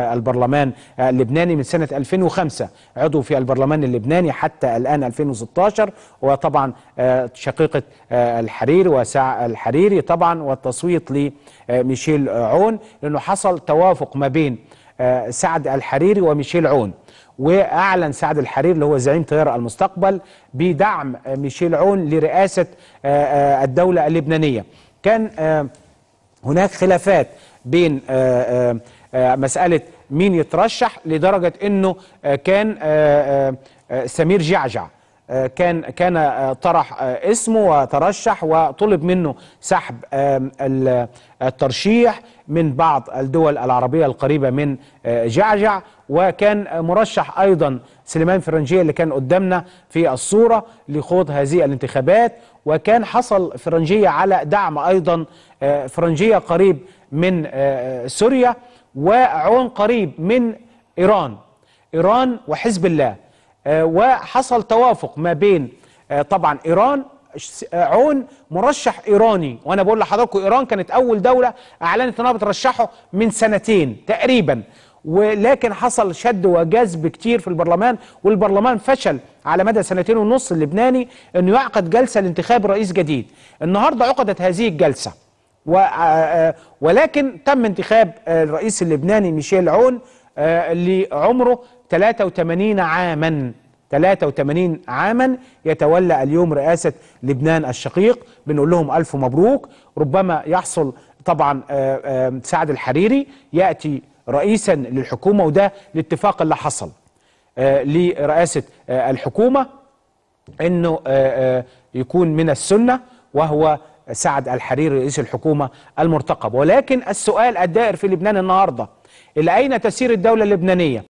البرلمان اللبناني من سنة 2005 عضو في البرلمان اللبناني حتى الآن 2016 وطبعا آه، شقيقة آه، الحرير وسع الحريري طبعا والتصويت لميشيل عون لأنه حصل توافق ما بين آه، سعد الحريري وميشيل عون واعلن سعد الحرير اللي هو زعيم تيار المستقبل بدعم ميشيل عون لرئاسه الدوله اللبنانيه كان هناك خلافات بين آه، آه، آه، مسألة مين يترشح لدرجة أنه كان سمير جعجع آه، كان كان آه، طرح آه، اسمه وترشح وطلب منه سحب الترشيح من بعض الدول العربية القريبة من جعجع وكان مرشح أيضا سليمان فرنجية اللي كان قدامنا في الصورة لخوض هذه الانتخابات وكان حصل فرنجية على دعم أيضا فرنجية قريب من سوريا وعون قريب من إيران إيران وحزب الله وحصل توافق ما بين آه، طبعا إيران آه، عون مرشح إيراني وأنا بقول لحضراتكم إيران كانت أول دولة أعلنت أنها بترشحه من سنتين تقريبا ولكن حصل شد وجذب كتير في البرلمان والبرلمان فشل على مدى سنتين ونص اللبناني انه يعقد جلسه لانتخاب رئيس جديد النهارده عقدت هذه الجلسه آه، ولكن تم انتخاب الرئيس اللبناني ميشيل عون آه، اللي عمره 83 عاما 83 عاما يتولى اليوم رئاسة لبنان الشقيق بنقول لهم ألف مبروك ربما يحصل طبعا آه، آه، سعد الحريري يأتي رئيسا للحكومة وده الاتفاق اللي حصل لرئاسة الحكومة أنه يكون من السنة وهو سعد الحريري رئيس الحكومة المرتقب ولكن السؤال الدائر في لبنان النهاردة إلى أين تسير الدولة اللبنانية